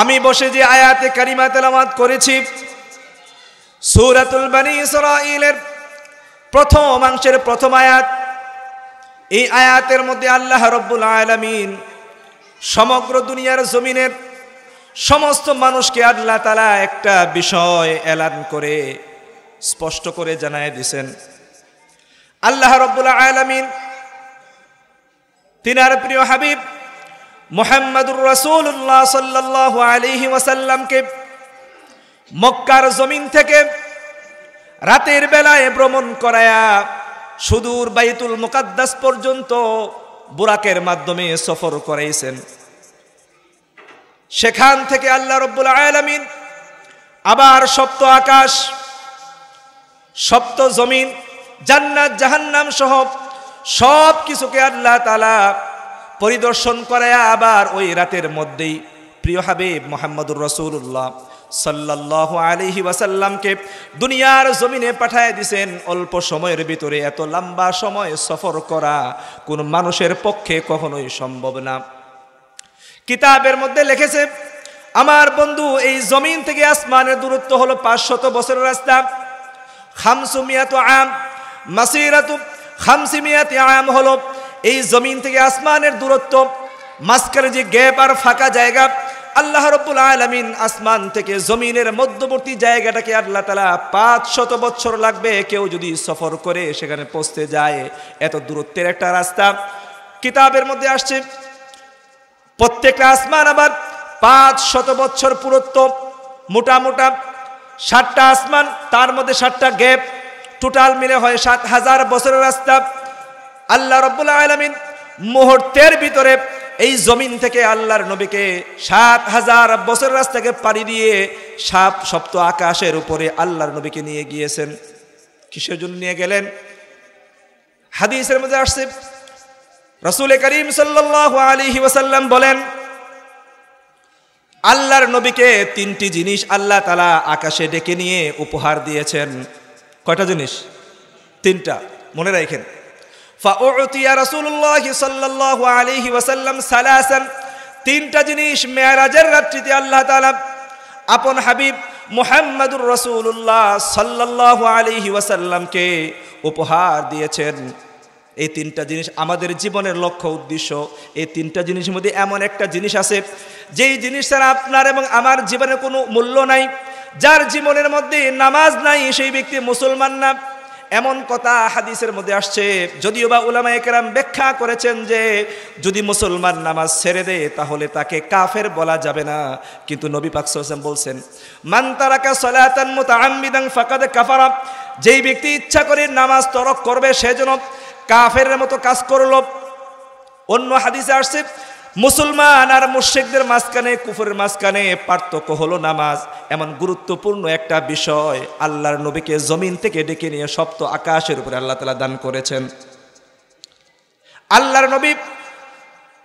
আমি বসে যে আয়াতে কারিমা তেলামাত করেছি সুরাতুল বানী ইসরাইলের প্রথম অংশের প্রথম আয়াত এই আয়াতের মধ্যে আল্লাহ রব্বুল আলমিন সমগ্র দুনিয়ার জমিনের সমস্ত মানুষকে আল্লাহ তালা একটা বিষয় এলান করে স্পষ্ট করে জানায় দিছেন আল্লাহ রব্বুল আলমিন তিনার প্রিয় হাবিব মোহাম্মদুর রসুল্লাহ সাল্লাহ আলিহি ওয়াসাল্লামকে মক্কার জমিন থেকে রাতের বেলায় ভ্রমণ করায়া সুদূর বাইতুল মোকাদ্দাস পর্যন্ত বুরাকের মাধ্যমে সফর করাইছেন সেখান থেকে আল্লাহ রব্বুল আলমিন আবার সপ্ত আকাশ সপ্ত জমিন জান্নাত জাহান্নাম সহ সব কিছুকে আল্লাহ তালা পরিদর্শন করায় আবার ওই রাতের মধ্যেই প্রিয় হাবিব মোহাম্মদুর রসুল্লাহ সাল্লাহ আলিহি ওয়াসাল্লামকে দুনিয়ার জমিনে পাঠায় দিছেন অল্প সময়ের ভিতরে এত লম্বা সময় সফর করা কোন মানুষের পক্ষে কখনোই সম্ভব না কিতাবের মধ্যে লিখেছে আমার বন্ধু এই জমিন থেকে আসমানের দূরত্ব হলো পাঁচশত বছরের রাস্তা খামসুমিয়াত আম মাসিরাত খামসিমিয়াত আম হলো এই জমিন থেকে আসমানের দূরত্ব মাঝখানে যে গ্যাপ আর ফাঁকা জায়গা আল্লাহ রব্বুল আলমিন আসমান থেকে জমিনের মধ্যবর্তী জায়গাটাকে আল্লাহ তালা পাঁচ শত বছর লাগবে কেউ যদি সফর করে সেখানে পৌঁছতে যায় এত দূরত্বের একটা রাস্তা কিতাবের মধ্যে আসছে প্রত্যেকটা আসমান আবার পাঁচ শত বছর পুরত্ব মোটা মোটা ষাটটা আসমান তার মধ্যে ষাটটা গ্যাপ টোটাল মিলে হয় সাত হাজার বছরের রাস্তা আল্লাহ রব্বুল আলমিন মুহূর্তের ভিতরে এই জমিন থেকে আল্লাহর নবীকে সাত হাজার বছর রাস্তাকে পাড়ি দিয়ে সাত সপ্ত আকাশের উপরে আল্লাহর নবীকে নিয়ে গিয়েছেন কিসের জন্য নিয়ে গেলেন হাদিসের মধ্যে আসছে রসুল করিম সাল্লাহ আলী ওসাল্লাম বলেন আল্লাহর নবীকে তিনটি জিনিস আল্লাহ তালা আকাশে ডেকে নিয়ে উপহার দিয়েছেন কয়টা জিনিস তিনটা মনে রাখেন ফাউতিয়া রাসুল্লাহ সাল্লাহ আলহি ওয়াসাল্লাম সালাসান তিনটা জিনিস মেয়ারাজের রাত্রিতে আল্লাহ তালা আপন হাবিব মোহাম্মদুর রসুল্লাহ সাল্লাহ আলহি ওয়াসাল্লামকে উপহার দিয়েছেন এই তিনটা জিনিস আমাদের জীবনের লক্ষ্য উদ্দেশ্য এই তিনটা জিনিসের মধ্যে এমন একটা জিনিস আছে যেই জিনিস ছাড়া আপনার এবং আমার জীবনে কোনো মূল্য নাই যার জীবনের মধ্যে নামাজ নাই সেই ব্যক্তি মুসলমান না এমন কথা হাদিসের মধ্যে আসছে যদিও বা উলামা একরাম ব্যাখ্যা করেছেন যে যদি মুসলমান নামাজ ছেড়ে দেয় তাহলে তাকে কাফের বলা যাবে না কিন্তু নবী পাকসাম বলছেন মান তারাকা সলাতান আমিদাং ফাঁকাদে কাফারা যেই ব্যক্তি ইচ্ছা করে নামাজ তরক করবে সেজন্য কাফের মতো কাজ করল অন্য হাদিসে আসছে মুসলমান আর মুর্শিকদের মাঝখানে কুফুরের মাঝখানে পার্থক্য হলো নামাজ এমন গুরুত্বপূর্ণ একটা বিষয় আল্লাহর নবীকে জমিন থেকে ডেকে নিয়ে সপ্ত আকাশের উপরে আল্লাহ তালা দান করেছেন আল্লাহর নবী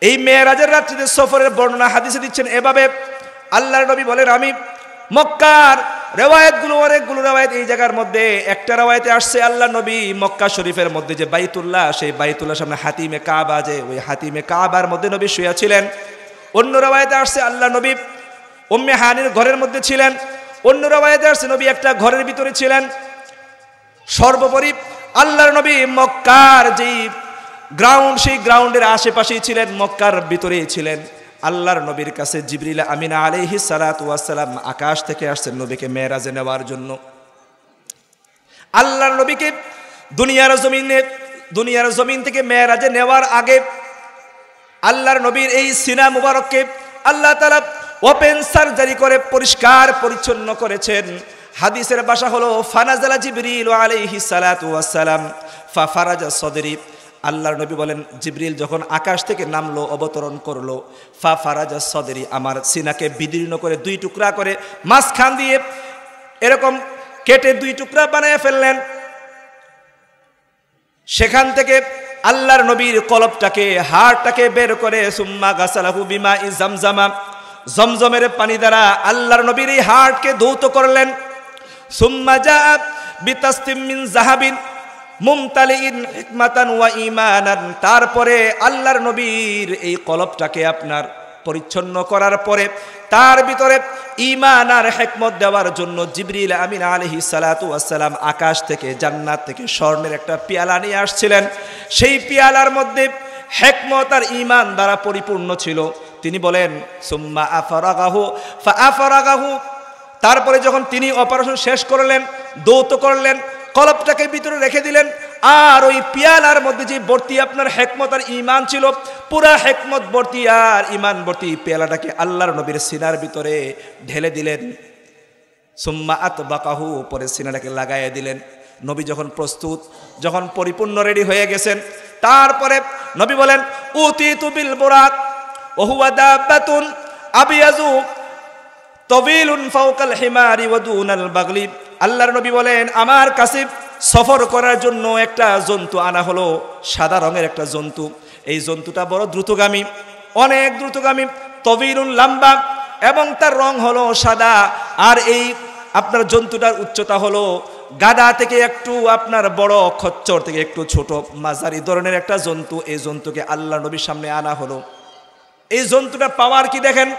এই মেয়েরাজের রাত্রিতে সফরের বর্ণনা হাদিসে দিচ্ছেন এভাবে আল্লাহর নবী বলেন আমি মক্কার রেওয়ায়তগুলো অনেকগুলো রেওয়ায়ত এই জায়গার মধ্যে একটা রেওয়ায়তে আসছে আল্লাহ নবী মক্কা শরীফের মধ্যে যে বাইতুল্লাহ সেই বাইতুল্লাহ সামনে হাতিমে কাবা যে ওই হাতিমে কাবার মধ্যে নবী শুয়েছিলেন অন্য রেওয়ায়তে আসছে আল্লাহ নবী উম্মে হানির ঘরের মধ্যে ছিলেন অন্য রেওয়ায়তে আসছে নবী একটা ঘরের ভিতরে ছিলেন সর্বোপরি আল্লাহর নবী মক্কার যেই গ্রাউন্ড সেই গ্রাউন্ডের আশেপাশেই ছিলেন মক্কার ভিতরেই ছিলেন আল্লাহর নবীর কাছে জিবরিলা আমিনা আলিহি সালাতাম আকাশ থেকে আসছেন নবীকে মেয়েরাজে নেওয়ার জন্য আল্লাহর নবীকে দুনিয়ার জমিনে দুনিয়ার জমিন থেকে মেয়েরাজে নেওয়ার আগে আল্লাহর নবীর এই সিনা মুবারককে আল্লাহ তালা ওপেন সার্জারি করে পরিষ্কার পরিচ্ছন্ন করেছেন হাদিসের বাসা হলো ফানাজালা জিবরিল আলিহি সালাতাম ফা ফারাজা সদরিফ আল্লাহর নবী বলেন জিবরিল যখন আকাশ থেকে নামলো অবতরণ করলো ফা ফারাজা সদেরি আমার সিনাকে বিদীর্ণ করে দুই টুকরা করে মাঝখান দিয়ে এরকম কেটে দুই টুকরা বানিয়ে ফেললেন সেখান থেকে আল্লাহর নবীর কলপটাকে হাড়টাকে বের করে সুম্মা গাছালাহু বিমা ই জমজামা জমজমের পানি দ্বারা আল্লাহর নবীর এই হাড়কে ধৌত করলেন সুম্মা যা বিতাস্তিমিন জাহাবিন ওয়া তারপরে আল্লাহর নবীর এই কলপটাকে আপনার পরিচ্ছন্ন করার পরে তার ভিতরে ইমান আর হেকমত দেওয়ার জন্য জিবরিল আমিন আলহি সালাতাম আকাশ থেকে জান্নাত থেকে স্বর্ণের একটা পেয়ালা নিয়ে আসছিলেন সেই পেয়ালার মধ্যে হেকমত আর ইমান দ্বারা পরিপূর্ণ ছিল তিনি বলেন সুম্মা আফরাগাহু ফা আফরাগাহু তারপরে যখন তিনি অপারেশন শেষ করলেন দৌত করলেন কলপটাকে ভিতরে রেখে দিলেন আর ওই পিয়ালার মধ্যে যে বর্তি আপনার হেকমত আর ইমান ছিল পুরা হেকমত বর্তি আর ইমান বর্তি পেয়ালাটাকে আল্লাহর নবীর সিনার ভিতরে ঢেলে দিলেন সুম্মা আত বাকাহু পরে সিনাটাকে লাগাইয়া দিলেন নবী যখন প্রস্তুত যখন পরিপূর্ণ রেডি হয়ে গেছেন তারপরে নবী বলেন উতি তুবিল বোরাক ওহুয়াদা বেতুন আবিয়াজু তবিল ফাউকাল হিমারি ওয়াদুন আল বাগলিব আল্লাহর নবী বলেন আমার কাছে সফর করার জন্য একটা জন্তু আনা হলো সাদা রঙের একটা জন্তু এই জন্তুটা বড় দ্রুতগামী অনেক দ্রুতগামী তবিরুন লাম্বা এবং তার রং হলো সাদা আর এই আপনার জন্তুটার উচ্চতা হলো গাদা থেকে একটু আপনার বড় খচ্চর থেকে একটু ছোট মাঝারি ধরনের একটা জন্তু এই জন্তুকে আল্লাহ নবীর সামনে আনা হলো এই জন্তুটা পাওয়ার কি দেখেন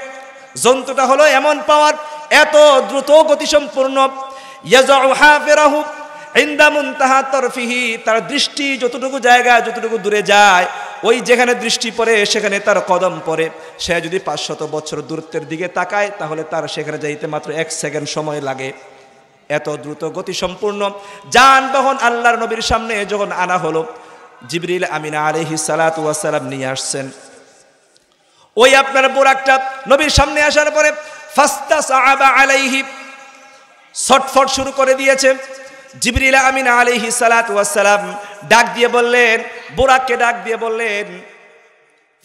জন্তুটা হলো এমন পাওয়ার এত দ্রুত গতিসম্পূর্ণ তার দৃষ্টি যতটুকু জায়গা যতটুকু দূরে যায় ওই যেখানে দৃষ্টি পড়ে সেখানে তার কদম পড়ে সে যদি পাঁচশত বছর দূরত্বের দিকে তাকায় তাহলে তার সেখানে যাইতে মাত্র এক সেকেন্ড সময় লাগে এত দ্রুত গতি সম্পূর্ণ যানবাহন আল্লাহর নবীর সামনে যখন আনা হলো জিবরিল আমিনা আলহি সালাতাম নিয়ে আসছেন ওই আপনার বোরাকটা নবীর সামনে আসার পরে ফাস্তা সাহাবা আলাইহি ছটফট শুরু করে দিয়েছে জিবরিল আমিন আলিহি সালাতাম ডাক দিয়ে বললেন বোরাককে ডাক দিয়ে বললেন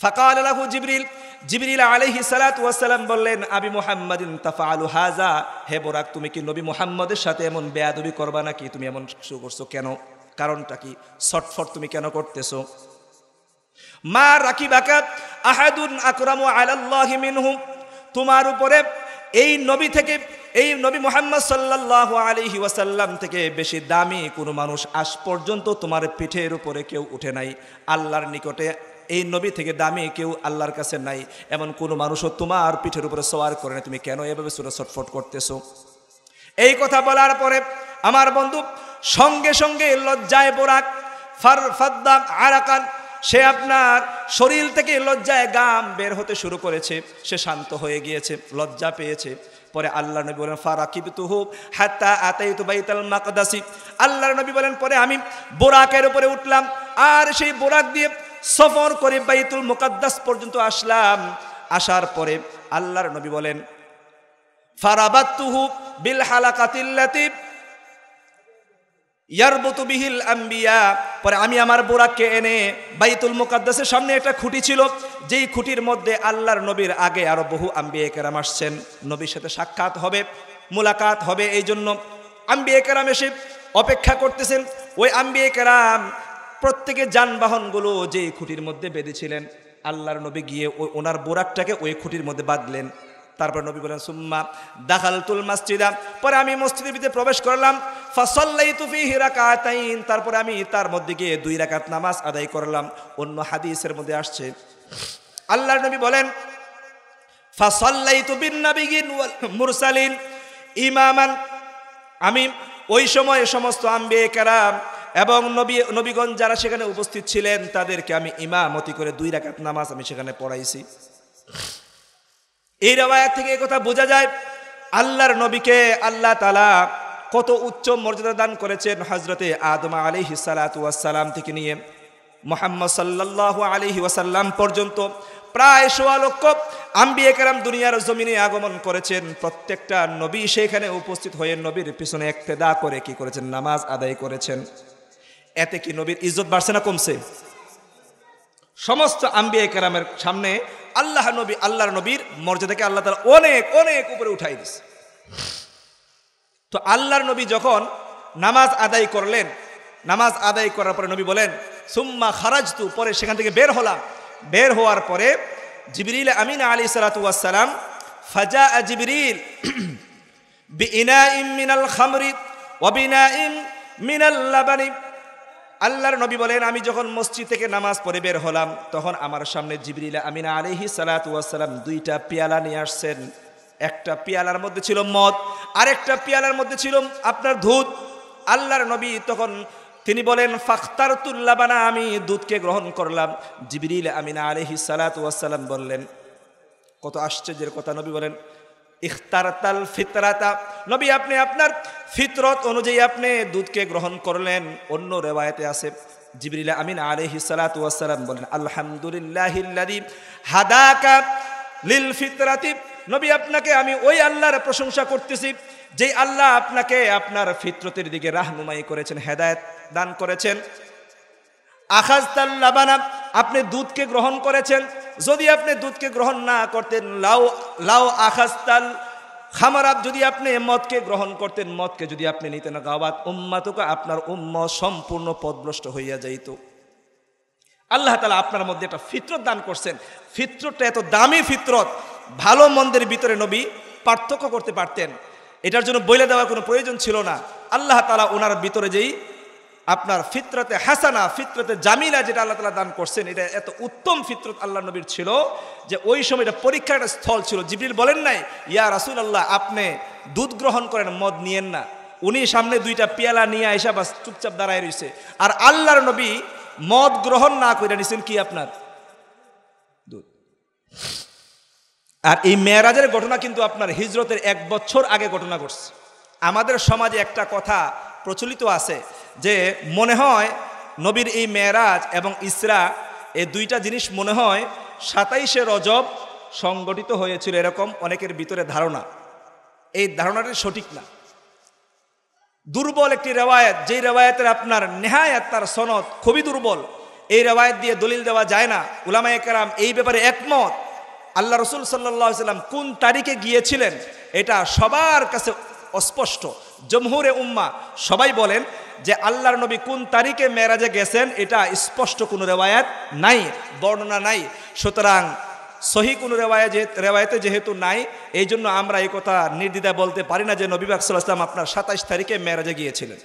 ফাঁকা আল্লাহু জিবরিল জিবরিল আলহি সালাতাম বললেন আবি মুহাম্মাদিন তাফা আলু হাজা হে বোরাক তুমি কি নবী মুহাম্মদের সাথে এমন বেয়াদবি করবা নাকি তুমি এমন শুরু করছো কেন কারণটা কি ছটফট তুমি কেন করতেছো মা রাকি বাকাত আহাদুন আকরামু আলাল্লাহি মিনহু তোমার উপরে এই নবী থেকে এই নবী মোহাম্মদ সাল্লাহ আলহি ওয়াসাল্লাম থেকে বেশি দামি কোনো মানুষ আজ পর্যন্ত তোমার পিঠের উপরে কেউ উঠে নাই আল্লাহর নিকটে এই নবী থেকে দামি কেউ আল্লাহর কাছে নাই এমন কোনো মানুষও তোমার পিঠের উপরে সোয়ার করে না তুমি কেন এভাবে সুরে ছটফট করতেছো এই কথা বলার পরে আমার বন্ধু সঙ্গে সঙ্গে লজ্জায় বোরাক ফার ফাদ্দাক আরাকান সে আপনার শরীর থেকে লজ্জায় গাম বের হতে শুরু করেছে সে শান্ত হয়ে গিয়েছে লজ্জা পেয়েছে পরে আল্লাহ নবী বলেন ফারাকিব তুহুব হাত্তা আতাই তু বাইতাল মাকদাসি আল্লাহ নবী বলেন পরে আমি বোরাকের উপরে উঠলাম আর সেই বোরাক দিয়ে সফর করে বাইতুল মুকাদ্দাস পর্যন্ত আসলাম আসার পরে আল্লাহর নবী বলেন ফারাবাত্তুহু বিল হালাকাতিল্লাতিব ইয়ারবতুবিহিল আম্বিয়া পরে আমি আমার বোরাককে এনে বাইতুল মুকাদ্দাসের সামনে একটা খুঁটি ছিল যেই খুঁটির মধ্যে আল্লাহর নবীর আগে আরো বহু আম্বিয়া কেরাম আসছেন নবীর সাথে সাক্ষাৎ হবে মোলাকাত হবে এই জন্য আম্বিয়া কেরাম এসে অপেক্ষা করতেছেন ওই আম্বিয়া কেরাম প্রত্যেকে যানবাহনগুলো যে খুঁটির মধ্যে বেঁধেছিলেন আল্লাহর নবী গিয়ে ওই ওনার বোরাকটাকে ওই খুঁটির মধ্যে বাঁধলেন তারপর নবী বলেন সুম্মা তুল মাসজিদা পরে আমি মসজিদের ভিতরে প্রবেশ করলাম হিরাকাতাইন তারপরে আমি তার মধ্যে গিয়ে দুই রাকাত নামাজ আদায় করলাম অন্য হাদিসের মধ্যে আসছে আল্লাহর নবী বলেন ফাসল্লাই তুবিন মুরসালিন ইমামান আমি ওই সময় সমস্ত আম্বে কারাম এবং নবী নবীগণ যারা সেখানে উপস্থিত ছিলেন তাদেরকে আমি ইমামতি করে দুই রাকাত নামাজ আমি সেখানে পড়াইছি এই রেওয়ায়াত থেকে কথা বোঝা যায় আল্লাহর নবীকে আল্লাহ তালা কত উচ্চ মর্যাদা দান করেছেন হজরতে আদমা আলী হিসালাতাম থেকে নিয়ে মোহাম্মদ সাল্লাহ আলহি ওয়াসাল্লাম পর্যন্ত প্রায় সোয়া লক্ষ আম্বি একরাম দুনিয়ার জমিনে আগমন করেছেন প্রত্যেকটা নবী সেখানে উপস্থিত হয়ে নবীর পিছনে একতেদা করে কি করেছেন নামাজ আদায় করেছেন এতে কি নবীর ইজ্জত বাড়ছে না কমছে সমস্ত আম্বি একরামের সামনে আল্লাহ নবী আল্লাহর নবীর মর্যাদাকে আল্লাহ তালা অনেক অনেক উপরে উঠাই দিছে তো আল্লাহর নবী যখন নামাজ আদায় করলেন নামাজ আদায় করার পরে নবী বলেন সুম্মা খারাজতু পরে সেখান থেকে বের হলাম বের হওয়ার পরে জিবরিল আমিন আলী সালাতাম ফাজা জিবরিল বিনা ইম মিনাল খামরি অবিনা ইম মিনাল্লা লাবানি আল্লাহর নবী বলেন আমি যখন মসজিদ থেকে নামাজ পড়ে বের হলাম তখন আমার সামনে জিবরিলা আমিনা আলিহি সালাতাম দুইটা পেয়ালা নিয়ে আসছেন একটা পেয়ালার মধ্যে ছিল মদ আর একটা পেয়ালার মধ্যে ছিল আপনার ধূত আল্লাহর নবী তখন তিনি বলেন ফাখতার তুল্লাবানা আমি দুধকে গ্রহণ করলাম জিবরিল আমিনা আলিহি সালাতাম বললেন কত আশ্চর্যের কথা নবী বলেন ইখতারতাল ফিতরাতা নবী আপনি আপনার ফিতরত অনুযায়ী আপনি দুধকে গ্রহণ করলেন অন্য রেওয়ায়তে আছে জিবরিলা আমিন আলহি সালাত ওয়াসালাম বলেন আলহামদুলিল্লাহ হাদাকা লিল ফিতরাতি নবী আপনাকে আমি ওই আল্লাহর প্রশংসা করতেছি যে আল্লাহ আপনাকে আপনার ফিতরতের দিকে রাহনুমাই করেছেন হেদায়ত দান করেছেন আখাজ তাল্লাবানা আপনি দুধকে গ্রহণ করেছেন যদি আপনি দুধকে গ্রহণ না করতেন লাউ লাউ আখাস্তাল খামারাত যদি আপনি মদকে গ্রহণ করতেন মদকে যদি আপনি নিতেন গাওয়াত উম্মাতুকা আপনার উম্ম সম্পূর্ণ পদভ্রষ্ট হইয়া যাইত আল্লাহ তালা আপনার মধ্যে একটা ফিতরত দান করছেন ফিতরতটা এত দামি ফিতরত ভালো মন্দের ভিতরে নবী পার্থক্য করতে পারতেন এটার জন্য বইলে দেওয়ার কোনো প্রয়োজন ছিল না আল্লাহ তালা ওনার ভিতরে যেই আপনার ফিতরতে হাসানা ফিতরতে জামিলা যেটা আল্লাহ তালা দান করছেন এটা এত উত্তম ফিতরত আল্লাহ নবীর ছিল যে ওই সময় এটা পরীক্ষার একটা স্থল ছিল জিবরিল বলেন নাই ইয়া রাসুল আল্লাহ আপনি দুধ গ্রহণ করেন মদ নিয়েন না উনি সামনে দুইটা পেয়ালা নিয়ে আইসা বাস চুপচাপ দাঁড়ায় রয়েছে আর আল্লাহর নবী মদ গ্রহণ না করে নিছেন কি আপনার দুধ আর এই মেয়েরাজের ঘটনা কিন্তু আপনার হিজরতের এক বছর আগে ঘটনা ঘটছে আমাদের সমাজে একটা কথা প্রচলিত আছে যে মনে হয় নবীর এই মেয়েরাজ এবং ইসরা এই দুইটা জিনিস মনে হয় সাতাইশে রজব সংগঠিত হয়েছিল এরকম অনেকের ভিতরে ধারণা এই ধারণাটি সঠিক না দুর্বল একটি রেওয়ায়ত যেই রেওয়ায়তের আপনার নেহায়াত তার সনদ খুবই দুর্বল এই রেওয়ায়ত দিয়ে দলিল দেওয়া যায় না উলামায়ে কেরাম এই ব্যাপারে একমত আল্লাহ রসুল সাল্লাহ সাল্লাম কোন তারিখে গিয়েছিলেন এটা সবার কাছে অস্পষ্ট জমহুরে উম্মা সবাই বলেন যে আল্লাহর নবী কোন তারিখে মেয়েরাজে গেছেন এটা স্পষ্ট কোনো রেওয়ায়ত নাই বর্ণনা নাই সুতরাং সহি কোনো রেওয়ায় রেওয়ায়তে যেহেতু নাই এই জন্য আমরা এই কথা নির্দ্বিধায় বলতে পারি না যে নবী ইসলাম আপনার সাতাইশ তারিখে মেরাজে গিয়েছিলেন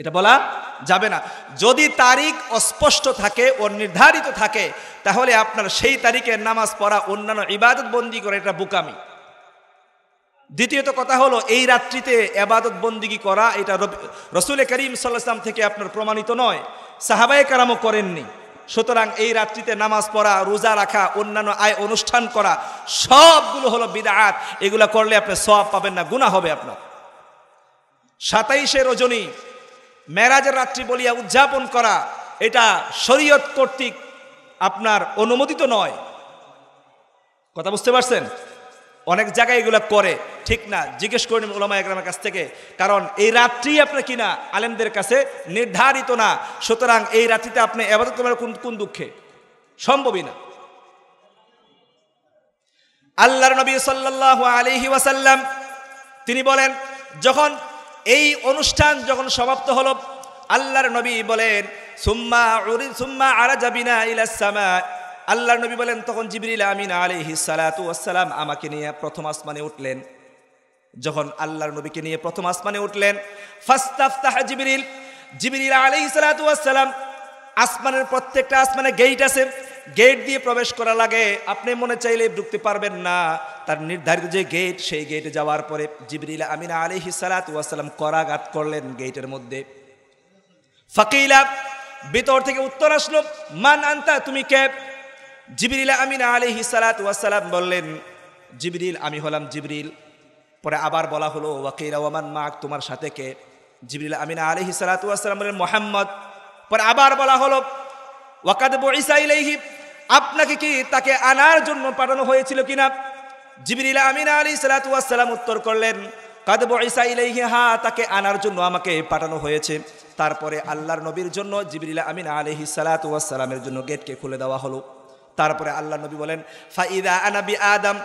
এটা বলা যাবে না যদি তারিখ অস্পষ্ট থাকে ও নির্ধারিত থাকে তাহলে আপনার সেই তারিখে নামাজ পড়া অন্যান্য ইবাদত বন্দী করে এটা বুকামি দ্বিতীয়ত কথা হলো এই রাত্রিতে এবাদত বন্দিগি করা এটা রসুল করিম সাল্লাহাম থেকে আপনার প্রমাণিত নয় সাহাবায় কারামও করেননি সুতরাং এই রাত্রিতে নামাজ পড়া রোজা রাখা অন্যান্য আয় অনুষ্ঠান করা সবগুলো হলো বিদাত এগুলো করলে আপনি সব পাবেন না গুণা হবে আপনার সাতাইশে রজনী মেরাজের রাত্রি বলিয়া উদযাপন করা এটা শরীয়ত কর্তৃক আপনার অনুমোদিত নয় কথা বুঝতে পারছেন অনেক জায়গায় এগুলো করে ঠিক না জিজ্ঞেস করেন ওলামা একরামের কাছ থেকে কারণ এই রাত্রি আপনি কিনা আলেমদের কাছে নির্ধারিত না সুতরাং এই রাত্রিতে আপনি আবাদত করবেন কোন কোন দুঃখে সম্ভবই না আল্লাহর নবী সাল্লাহ আলিহি ওয়াসাল্লাম তিনি বলেন যখন এই অনুষ্ঠান যখন সমাপ্ত হলো আল্লাহর নবী বলেন সুম্মা উরি সুম্মা আরা যাবিনা ইলাসামা আল্লাহর নবী বলেন তখন জিবরিল আমিন আলিহি সালাতু আসসালাম আমাকে নিয়ে প্রথম আসমানে উঠলেন যখন আল্লাহর নবীকে নিয়ে প্রথম আসমানে উঠলেন ফাস্তাফতাহ জিবরিল জিবরিল আসমানের প্রত্যেকটা আসমানে গেট আছে গেট দিয়ে প্রবেশ করা লাগে আপনি মনে চাইলে ঢুকতে পারবেন না তার নির্ধারিত যে গেট সেই গেটে যাওয়ার পরে জিবরিল আমিনা আলী সালাতাম করাঘাত করলেন গেটের মধ্যে ফাকিলা ভিতর থেকে উত্তর আসলো মান আনতা তুমি ক্যাব জিবরিল আমিনা আলী সালাতাম বললেন জিবরিল আমি হলাম জিবরিল পরে আবার বলা হলো ওয়াকির ওমান মাক তোমার সাথে কে জিবিল আমিনা আলহি সালাতাম বলেন মোহাম্মদ পরে আবার বলা হলো ওয়াকাদ ইসাইলাইহি আপনাকে কি তাকে আনার জন্য পাঠানো হয়েছিল কিনা জিবিল আমিনা আলী সালাতাম উত্তর করলেন কাদব ইলাইহি হা তাকে আনার জন্য আমাকে পাঠানো হয়েছে তারপরে আল্লাহর নবীর জন্য জিবিল আমিনা আলহি সালাতামের জন্য গেটকে খুলে দেওয়া হলো তারপরে আল্লাহ নবী বলেন ফাইদা আনাবি আদম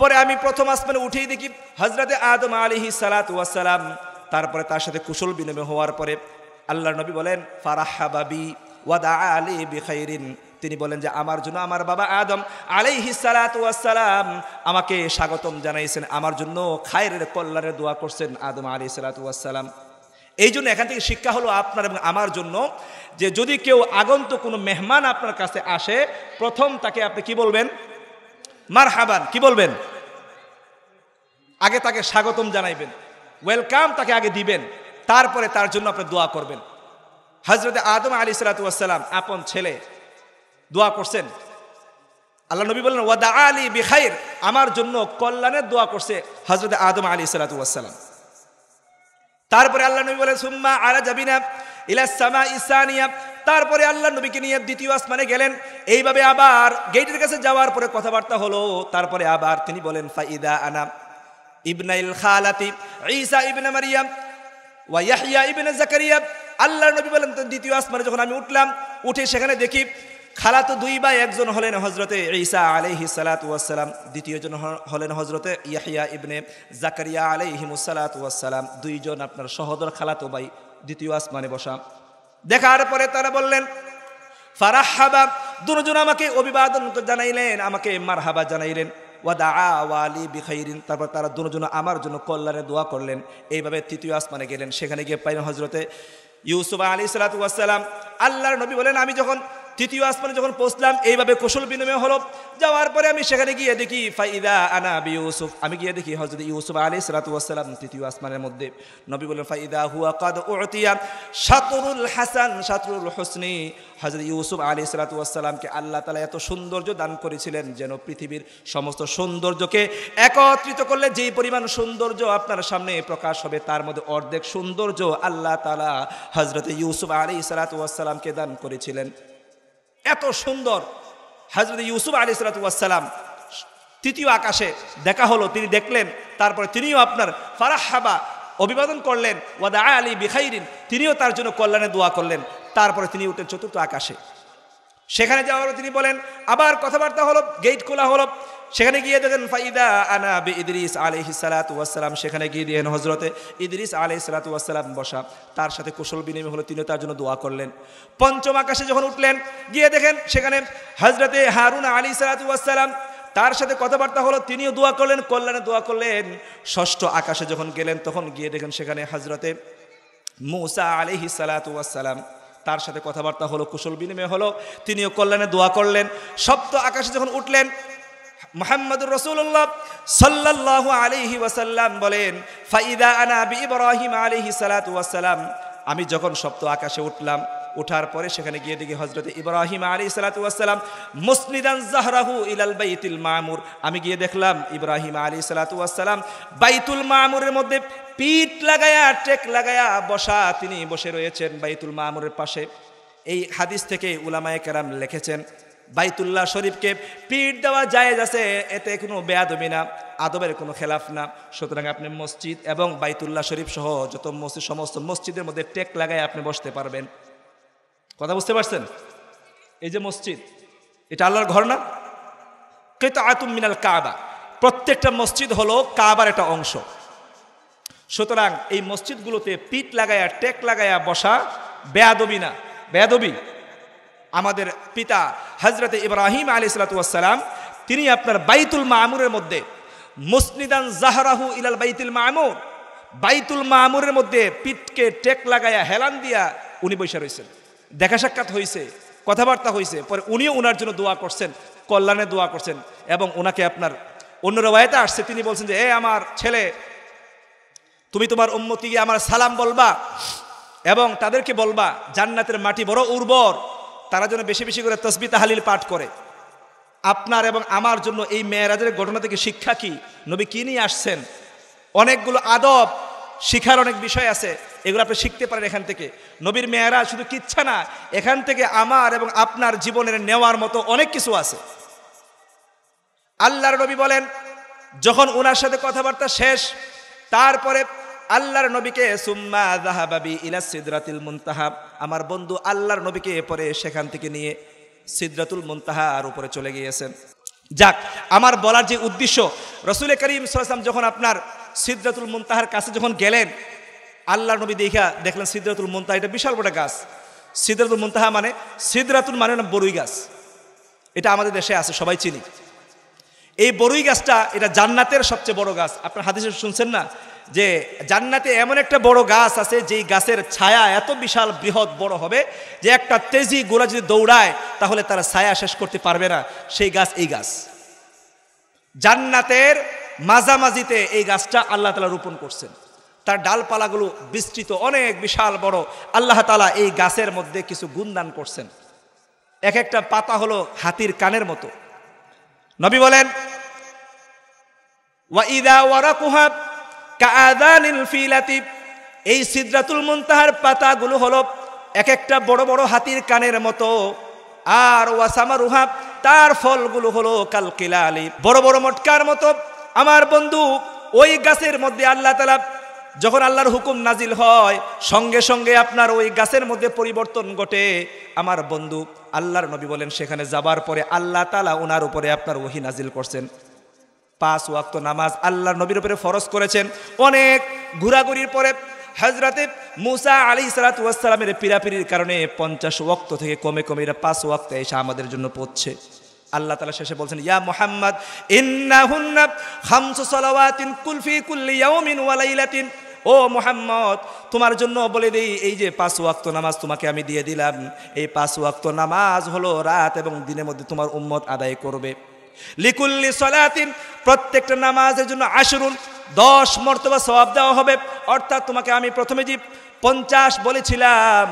পরে আমি প্রথম আসমানে উঠেই দেখি হজরতে আদম আলিহি সালাত ওয়াসালাম তারপরে তার সাথে কুশল বিনিময় হওয়ার পরে আল্লাহ নবী বলেন ফারাহাবি ওয়াদা আলী বিখাইরিন তিনি বলেন যে আমার জন্য আমার বাবা আদম আলাইহি ওয়াসালাম আমাকে স্বাগতম জানাইছেন আমার জন্য খায়ের কল্যাণের দোয়া করছেন আদম আলি সালাত ওয়াসালাম এই জন্য এখান থেকে শিক্ষা হলো আপনার এবং আমার জন্য যে যদি কেউ আগন্ত কোনো মেহমান আপনার কাছে আসে প্রথম তাকে আপনি কি বলবেন মার হাবান কি বলবেন আগে তাকে স্বাগতম জানাইবেন ওয়েলকাম তাকে আগে দিবেন তারপরে তার জন্য আপনি দোয়া করবেন হজরত আদম আলী সালাতাম আপন ছেলে দোয়া করছেন আল্লাহ নবী বললেন ওয়াদা আলী বিখাইর আমার জন্য কল্যাণের দোয়া করছে হজরত আদম আলী সালাতাম তারপরে আল্লাহ নবী বলে সুম্মা আলা যাবিনা সামা ইসানিয়া তারপরে আল্লাহ নবীকে নিয়ে দ্বিতীয় আসমানে গেলেন এইভাবে আবার গেটের কাছে যাওয়ার পরে কথাবার্তা হলো তারপরে আবার তিনি বলেন ফাইদা আনা ইবনাইল খালাতি ঈসা ইবনে মারিয়াম ওয়াইয়াহিয়া ইবনে জাকারিয়া আল্লাহ নবী বলেন দ্বিতীয় আসমানে যখন আমি উঠলাম উঠে সেখানে দেখি খালা তো দুই বা একজন হলেন হজরতে ঈসা আলহি সালাতাম দ্বিতীয়জন হলেন হজরতে ইয়াহিয়া ইবনে জাকারিয়া আলহিমুসালাতাম দুইজন আপনার সহদর খালাতো বাই দ্বিতীয় আসমানে বসা দেখার পরে তারা বললেন ফারাহাবা দুজন আমাকে অভিবাদন জানাইলেন আমাকে মারহাবা জানাইলেন ওয়াদা আলি বিখাইরিন তারপর তারা দুজন আমার জন্য কল্যাণে দোয়া করলেন এইভাবে তৃতীয় আসমানে গেলেন সেখানে গিয়ে পাইলেন হজরতে ইউসুফ আলী সালাতাম আল্লাহর নবী বলেন আমি যখন তৃতীয় আসমানে যখন পৌঁছলাম এইভাবে কৌশল বিনিময় হলো যাওয়ার পরে আমি সেখানে গিয়ে দেখি ফাইদা আনা বি ইউসুফ আমি গিয়ে দেখি হজরত ইউসুফ আলী সালাতাম তৃতীয় আসমানের মধ্যে নবী বলেন ফাইদা হুয়া কাদ উতিয়া সাতরুল হাসান সাতরুল হোসনি হজরত ইউসুফ আলী সালাতামকে আল্লাহ তালা এত সৌন্দর্য দান করেছিলেন যেন পৃথিবীর সমস্ত সৌন্দর্যকে একত্রিত করলে যেই পরিমাণ সৌন্দর্য আপনার সামনে প্রকাশ হবে তার মধ্যে অর্ধেক সৌন্দর্য আল্লাহ তালা হজরত ইউসুফ আলী সালাতামকে দান করেছিলেন এত সুন্দর হজরত ইউসুফ আলী সালাতাম তৃতীয় আকাশে দেখা হলো তিনি দেখলেন তারপরে তিনিও আপনার ফারাহাবা অভিবাদন করলেন ওয়াদা আলী বিখাইরিন তিনিও তার জন্য কল্যাণে দোয়া করলেন তারপরে তিনি উঠলেন চতুর্থ আকাশে সেখানে যাওয়ার তিনি বলেন আবার কথাবার্তা হলো গেট খোলা হলো সেখানে গিয়ে দেখেন ফাইদা আনা বি ইদরিস আলহি সালাতাম সেখানে গিয়ে দিয়ে হজরতে ইদরিস আলহি সালাতাম বসা তার সাথে কুশল বিনিময় হলো তিনি তার জন্য দোয়া করলেন পঞ্চম আকাশে যখন উঠলেন গিয়ে দেখেন সেখানে হজরতে হারুন আলী সালাতাম তার সাথে কথাবার্তা হলো তিনিও দোয়া করলেন কল্যাণে দোয়া করলেন ষষ্ঠ আকাশে যখন গেলেন তখন গিয়ে দেখেন সেখানে হজরতে মৌসা আলহি সালাতাম তার সাথে কথাবার্তা হলো কুশল বিনিময় হলো তিনিও কল্যাণে দোয়া করলেন সপ্ত আকাশে যখন উঠলেন মোহাম্মদুর রসুল্লাহ সাল্লাহ আলিহি ওয়াসাল্লাম বলেন ফাইদা আনা ইব্রাহিম আলিহি সালাত আমি যখন সপ্ত আকাশে উঠলাম ওঠার পরে সেখানে গিয়ে দেখি হজরত ইব্রাহিম আলী সালাতাম মুসলিদান জাহরাহু ইলাল বাইতুল মামুর আমি গিয়ে দেখলাম ইব্রাহিম আলী সালাতাম বাইতুল মামুরের মধ্যে পিঠ লাগায়া টেক লাগায়া বসা তিনি বসে রয়েছেন বাইতুল মামুরের পাশে এই হাদিস থেকে উলামায় কেরাম লিখেছেন বাইতুল্লাহ শরীফকে পিঠ দেওয়া জায়েজ আছে এতে কোনো বেয়াদমি না আদবের কোনো খেলাফ না সুতরাং আপনি মসজিদ এবং বাইতুল্লাহ শরীফ সহ যত মসজিদ সমস্ত মসজিদের মধ্যে টেক লাগায় আপনি বসতে পারবেন কথা বুঝতে পারছেন এই যে মসজিদ এটা আল্লাহর ঘর না কেতা আতুম মিনাল কাবা প্রত্যেকটা মসজিদ হলো কাবার একটা অংশ সুতরাং এই মসজিদগুলোতে পিট লাগায়া টেক লাগায়া বসা বেয়াদবি না বেয়াদবি আমাদের পিতা হজরত ইব্রাহিম আলী সালাতাম তিনি আপনার বাইতুল মামুরের মধ্যে মুসনিদান জাহরাহু ইলাল বাইতুল মামুর বাইতুল মামুরের মধ্যে পিটকে টেক লাগায়া হেলান দিয়া উনি বৈশা রয়েছেন দেখা সাক্ষাৎ হয়েছে কথাবার্তা হয়েছে পরে উনিও ওনার জন্য দোয়া করছেন কল্যাণে দোয়া করছেন এবং ওনাকে আপনার অন্য রবায়তে আসছে তিনি বলছেন যে এ আমার ছেলে তুমি তোমার উন্মতিকে আমার সালাম বলবা এবং তাদেরকে বলবা জান্নাতের মাটি বড় উর্বর তারা যেন বেশি বেশি করে তসবি তাহালিল পাঠ করে আপনার এবং আমার জন্য এই মেয়েরাজের ঘটনা থেকে শিক্ষা কি নবী কি নিয়ে আসছেন অনেকগুলো আদব শিখার অনেক বিষয় আছে এগুলো আপনি শিখতে পারেন এখান থেকে নবীর মেয়েরা শুধু কিচ্ছা না এখান থেকে আমার এবং আপনার জীবনের নেওয়ার মতো অনেক কিছু আছে আল্লাহর নবী বলেন যখন ওনার সাথে কথাবার্তা শেষ তারপরে আল্লাহর নবীকে সুম্মা জাহাবাবি ইলা সিদরাতিল মুনতাহাব আমার বন্ধু আল্লাহর নবীকে পরে সেখান থেকে নিয়ে সিদরাতুল মুনতাহার উপরে চলে গিয়েছেন যাক আমার বলার যে উদ্দেশ্য রসুল করিম সাল্লাম যখন আপনার সিদ্ধাতুল মুন্তাহার কাছে যখন গেলেন আল্লাহ নবী দেখা দেখলেন সিদ্ধাতুল মুন্তাহ এটা বিশাল বড় গাছ সিদ্ধাতুল মুন্তাহা মানে সিদ্ধাতুল মানে না বরুই গাছ এটা আমাদের দেশে আছে সবাই চিনি এই বরুই গাছটা এটা জান্নাতের সবচেয়ে বড় গাছ আপনার হাতে শুনছেন না যে জান্নাতে এমন একটা বড় গাছ আছে যেই গাছের ছায়া এত বিশাল বৃহৎ বড় হবে যে একটা তেজি গোড়া যদি দৌড়ায় তাহলে তারা ছায়া শেষ করতে পারবে না সেই গাছ এই গাছ জান্নাতের মাঝামাঝিতে এই গাছটা আল্লাহ তালা রোপণ করছেন তার ডালপালাগুলো বিস্তৃত অনেক বিশাল বড় আল্লাহ তালা এই গাছের মধ্যে কিছু গুণদান করছেন এক একটা পাতা হলো হাতির কানের মতো নবী বলেন এই সিদ্রাতুল মুনতাহার পাতাগুলো হলো এক একটা বড় বড় হাতির কানের মতো আর রুহাব তার ফলগুলো হলো কালকিলা আলী বড় বড় মটকার মতো আমার বন্ধু ওই গাছের মধ্যে আল্লাহ তালা যখন আল্লাহর হুকুম নাজিল হয় সঙ্গে সঙ্গে আপনার ওই গাছের মধ্যে পরিবর্তন ঘটে আমার বন্ধু আল্লাহর নবী বলেন সেখানে যাবার পরে আল্লাহ তালা ওনার উপরে আপনার ওহি নাজিল করছেন পাঁচ ওয়াক্ত নামাজ আল্লাহর নবীর উপরে ফরজ করেছেন অনেক ঘোরাঘুরির পরে হজরতে মুসা আলী সালাতামের পিরাপিরির কারণে পঞ্চাশ ওয়াক্ত থেকে কমে কমে এরা পাঁচ ওয়াক্তে এসে আমাদের জন্য পড়ছে আল্লাহ তালা শেষে বলছেন ইয়া মোহাম্মদ ইন্নাহুন্না ও মোহাম্মদ তোমার জন্য বলে দিই এই যে পাঁচ ওয়াক্ত নামাজ তোমাকে আমি দিয়ে দিলাম এই পাঁচ ওয়াক্ত নামাজ হলো রাত এবং দিনের মধ্যে তোমার উম্মত আদায় করবে লিকুল্লি সলাতিন প্রত্যেকটা নামাজের জন্য আসরুন দশ মর্তবা সবাব দেওয়া হবে অর্থাৎ তোমাকে আমি প্রথমে যে পঞ্চাশ বলেছিলাম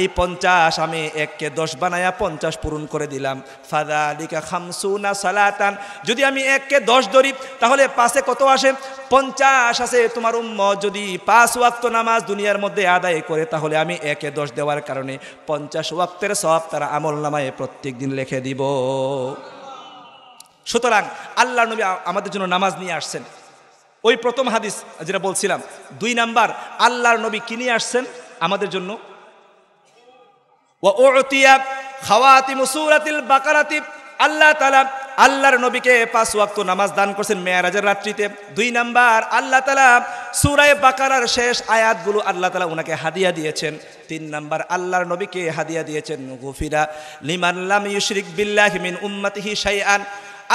এই পঞ্চাশ আমি এককে দশ বানায়া পঞ্চাশ পূরণ করে দিলাম ফাদা আলিকা খামসুনা সালাতান যদি আমি এককে দশ ধরি তাহলে পাশে কত আসে পঞ্চাশ আছে তোমার উম্ম যদি পাঁচ ওয়াক্ত নামাজ দুনিয়ার মধ্যে আদায় করে তাহলে আমি একে দশ দেওয়ার কারণে পঞ্চাশ ওয়াক্তের সব তারা আমল নামায় প্রত্যেক দিন লেখে দিব সুতরাং আল্লাহ নবী আমাদের জন্য নামাজ নিয়ে আসছেন ওই প্রথম হাদিস যেটা বলছিলাম দুই নাম্বার আল্লাহর নবী কি নিয়ে আসছেন আমাদের জন্য আল্লাহ তালা আল্লাহর নবীকে পাঁচ ওয়াক্ত নামাজ দান করছেন মেয়ারাজের রাত্রিতে দুই নাম্বার আল্লাহ তালা সুরায় বাকারার শেষ আয়াতগুলো আল্লাহ তালা ওনাকে হাদিয়া দিয়েছেন তিন নাম্বার আল্লাহর নবীকে হাদিয়া দিয়েছেন গুফিরা লিমাল্লাম ইউশরিক বিল্লাহ মিন উম্মাতিহি শাইআন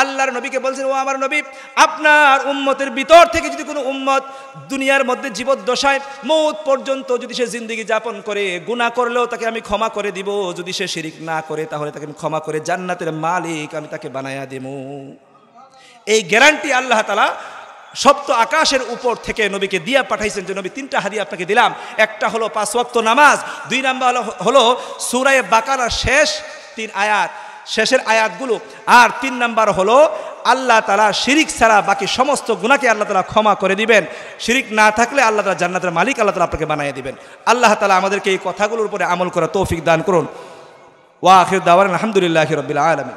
আল্লাহর নবীকে বলছেন ও আমার নবী আপনার উম্মতের ভিতর থেকে যদি কোনো উম্মত দুনিয়ার মধ্যে জীবদ্দশায় মৌত পর্যন্ত যদি সে জিন্দিগি যাপন করে গুণা করলেও তাকে আমি ক্ষমা করে দিব যদি সে শিরিক না করে তাহলে তাকে আমি ক্ষমা করে জান্নাতের মালিক আমি তাকে বানায়া দেব এই গ্যারান্টি আল্লাহ তালা সপ্ত আকাশের উপর থেকে নবীকে দিয়া পাঠাইছেন যে নবী তিনটা হাদিয়া আপনাকে দিলাম একটা হলো পাঁচ ওয়াক্ত নামাজ দুই নাম্বার হলো সুরায় বাকারার শেষ তিন আয়াত শেষের আয়াতগুলো আর তিন নাম্বার হলো আল্লাহ তালা শিরিক ছাড়া বাকি সমস্ত গুণাকে আল্লাহ তালা ক্ষমা করে দিবেন শিরিক না থাকলে আল্লাহ তালা জান্নাতের মালিক আল্লাহ তালা আপনাকে বানিয়ে দিবেন আল্লাহ তালা আমাদেরকে এই কথাগুলোর উপরে আমল করা তৌফিক দান করুন ওয়া আখির দাওয়ান আলহামদুলিল্লাহ রবিল আলমী